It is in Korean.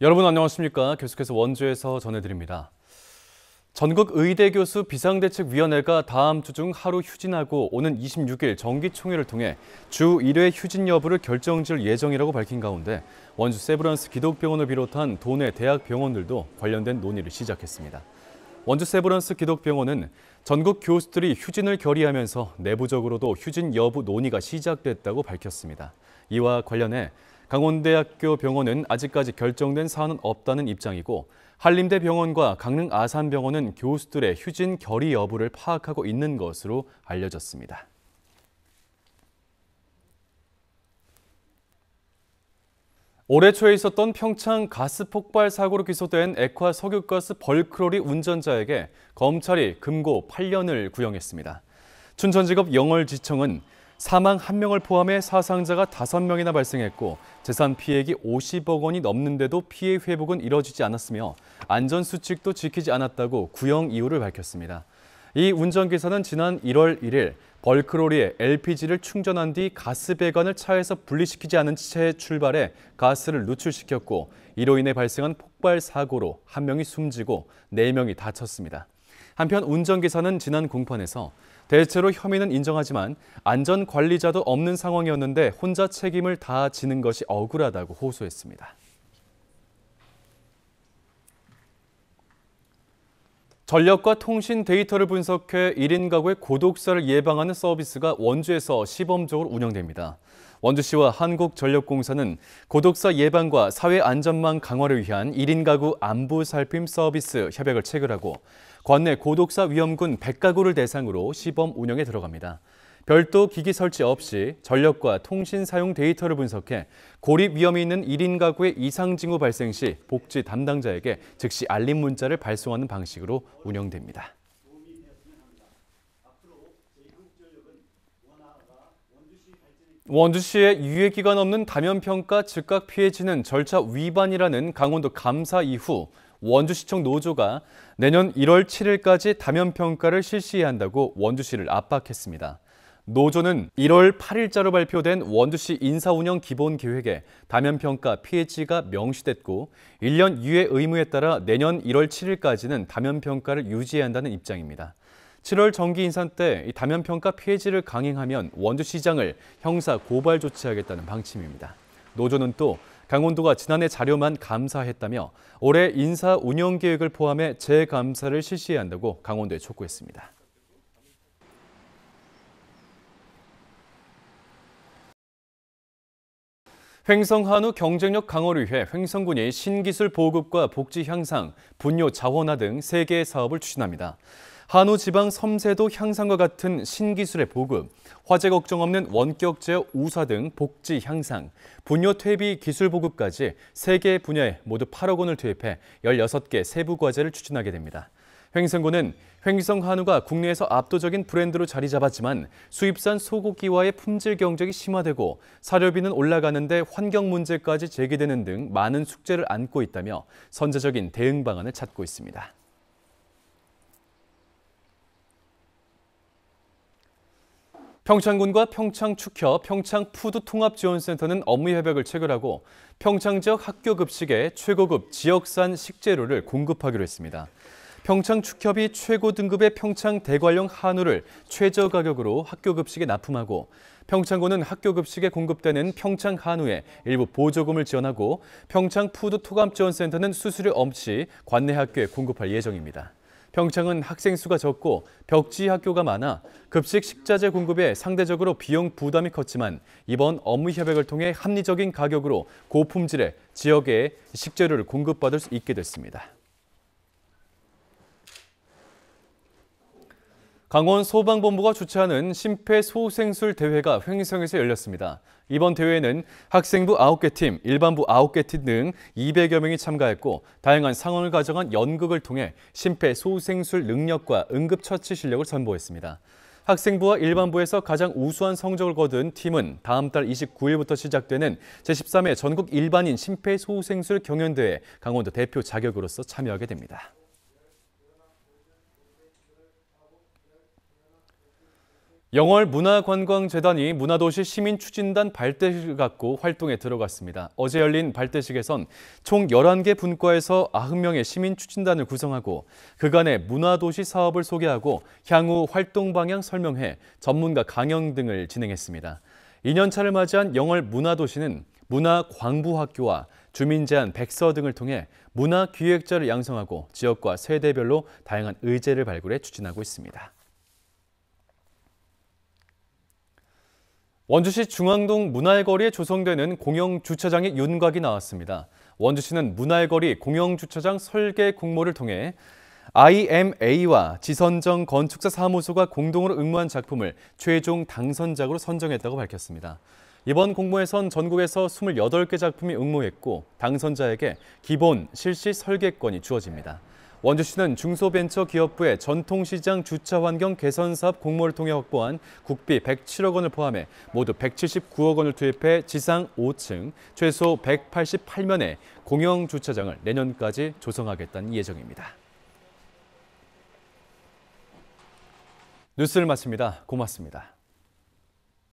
여러분 안녕하십니까? 계속해서 원주에서 전해드립니다. 전국 의대 교수 비상대책위원회가 다음 주 중 하루 휴진하고 오는 26일 정기총회를 통해 주 1회 휴진 여부를 결정질 예정이라고 밝힌 가운데 원주 세브란스 기독병원을 비롯한 도내 대학 병원들도 관련된 논의를 시작했습니다. 원주 세브란스 기독병원은 전국 교수들이 휴진을 결의하면서 내부적으로도 휴진 여부 논의가 시작됐다고 밝혔습니다. 이와 관련해 강원대학교 병원은 아직까지 결정된 사안은 없다는 입장이고 한림대 병원과 강릉 아산병원은 교수들의 휴진 결의 여부를 파악하고 있는 것으로 알려졌습니다. 올해 초에 있었던 평창 가스 폭발 사고로 기소된 액화 석유가스 벌크롤이 운전자에게 검찰이 금고 8년을 구형했습니다. 춘천지법 영월지청은 사망 1명을 포함해 사상자가 5명이나 발생했고 재산 피해액이 50억 원이 넘는데도 피해 회복은 이뤄지지 않았으며 안전수칙도 지키지 않았다고 구형 이유를 밝혔습니다. 이 운전기사는 지난 1월 1일 벌크로리에 LPG를 충전한 뒤 가스 배관을 차에서 분리시키지 않은 채 출발해 가스를 누출시켰고 이로 인해 발생한 폭발 사고로 한 명이 숨지고 네 명이 다쳤습니다. 한편 운전기사는 지난 공판에서 대체로 혐의는 인정하지만 안전관리자도 없는 상황이었는데 혼자 책임을 다 지는 것이 억울하다고 호소했습니다. 전력과 통신 데이터를 분석해 1인 가구의 고독사를 예방하는 서비스가 원주에서 시범적으로 운영됩니다. 원주시와 한국전력공사는 고독사 예방과 사회 안전망 강화를 위한 1인 가구 안부 살핌 서비스 협약을 체결하고 관내 고독사 위험군 100가구를 대상으로 시범 운영에 들어갑니다. 별도 기기 설치 없이 전력과 통신 사용 데이터를 분석해 고립 위험이 있는 1인 가구의 이상 징후 발생 시 복지 담당자에게 즉시 알림 문자를 발송하는 방식으로 운영됩니다. 원주시의 유예기간 없는 감염평가 즉각 피해지는 절차 위반이라는 강원도 감사 이후 원주시청 노조가 내년 1월 7일까지 감염평가를 실시해야 한다고 원주시를 압박했습니다. 노조는 1월 8일자로 발표된 원주시 인사운영 기본 계획에 다면평가 PH가 명시됐고 1년 유예 의무에 따라 내년 1월 7일까지는 다면평가를 유지해야 한다는 입장입니다. 7월 정기 인산 때 다면평가 폐지를 강행하면 원주시장을 형사 고발 조치하겠다는 방침입니다. 노조는 또 강원도가 지난해 자료만 감사했다며 올해 인사 운영 계획을 포함해 재감사를 실시해야 한다고 강원도에 촉구했습니다. 횡성한우 경쟁력 강화를 위해 횡성군이 신기술 보급과 복지 향상, 분뇨 자원화 등 3개의 사업을 추진합니다. 한우 지방 섬세도 향상과 같은 신기술의 보급, 화재 걱정 없는 원격제 우사 등 복지 향상, 분뇨 퇴비 기술 보급까지 3개 분야에 모두 8억 원을 투입해 16개 세부 과제를 추진하게 됩니다. 횡성군은 횡성 한우가 국내에서 압도적인 브랜드로 자리 잡았지만 수입산 소고기와의 품질 경쟁이 심화되고 사료비는 올라가는데 환경 문제까지 제기되는 등 많은 숙제를 안고 있다며 선제적인 대응 방안을 찾고 있습니다. 평창군과 평창축협, 평창푸드통합지원센터는 업무협약을 체결하고 평창 지역 학교 급식에 최고급 지역산 식재료를 공급하기로 했습니다. 평창축협이 최고 등급의 평창 대관령 한우를 최저 가격으로 학교 급식에 납품하고 평창군은 학교 급식에 공급되는 평창 한우에 일부 보조금을 지원하고 평창 푸드 토감 지원센터는 수수료 없이 관내 학교에 공급할 예정입니다. 평창은 학생 수가 적고 벽지 학교가 많아 급식 식자재 공급에 상대적으로 비용 부담이 컸지만 이번 업무 협약을 통해 합리적인 가격으로 고품질의 지역에 식재료를 공급받을 수 있게 됐습니다. 강원 소방본부가 주최하는 심폐소생술 대회가 횡성에서 열렸습니다. 이번 대회에는 학생부 9개 팀, 일반부 9개 팀 등 200여 명이 참가했고 다양한 상황을 가정한 연극을 통해 심폐소생술 능력과 응급처치 실력을 선보였습니다. 학생부와 일반부에서 가장 우수한 성적을 거둔 팀은 다음 달 29일부터 시작되는 제13회 전국 일반인 심폐소생술 경연대회 강원도 대표 자격으로서 참여하게 됩니다. 영월 문화관광재단이 문화도시 시민추진단 발대식을 갖고 활동에 들어갔습니다. 어제 열린 발대식에선 총 11개 분과에서 9명의 시민추진단을 구성하고 그간의 문화도시 사업을 소개하고 향후 활동 방향 설명회, 전문가 강연 등을 진행했습니다. 2년차를 맞이한 영월 문화도시는 문화광부학교와 주민제한 백서 등을 통해 문화기획자를 양성하고 지역과 세대별로 다양한 의제를 발굴해 추진하고 있습니다. 원주시 중앙동 문알거리에 조성되는 공영주차장의 윤곽이 나왔습니다. 원주시는 문화거리 공영주차장 설계 공모를 통해 IMA와 지선정 건축사 사무소가 공동으로 응모한 작품을 최종 당선작으로 선정했다고 밝혔습니다. 이번 공모에선 전국에서 28개 작품이 응모했고 당선자에게 기본 실시 설계권이 주어집니다. 원주시는 중소벤처기업부의 전통시장 주차환경 개선 사업 공모를 통해 확보한 국비 107억 원을 포함해 모두 179억 원을 투입해 지상 5층 최소 188면의 공영 주차장을 내년까지 조성하겠다는 예정입니다. 뉴스를 마칩니다. 고맙습니다.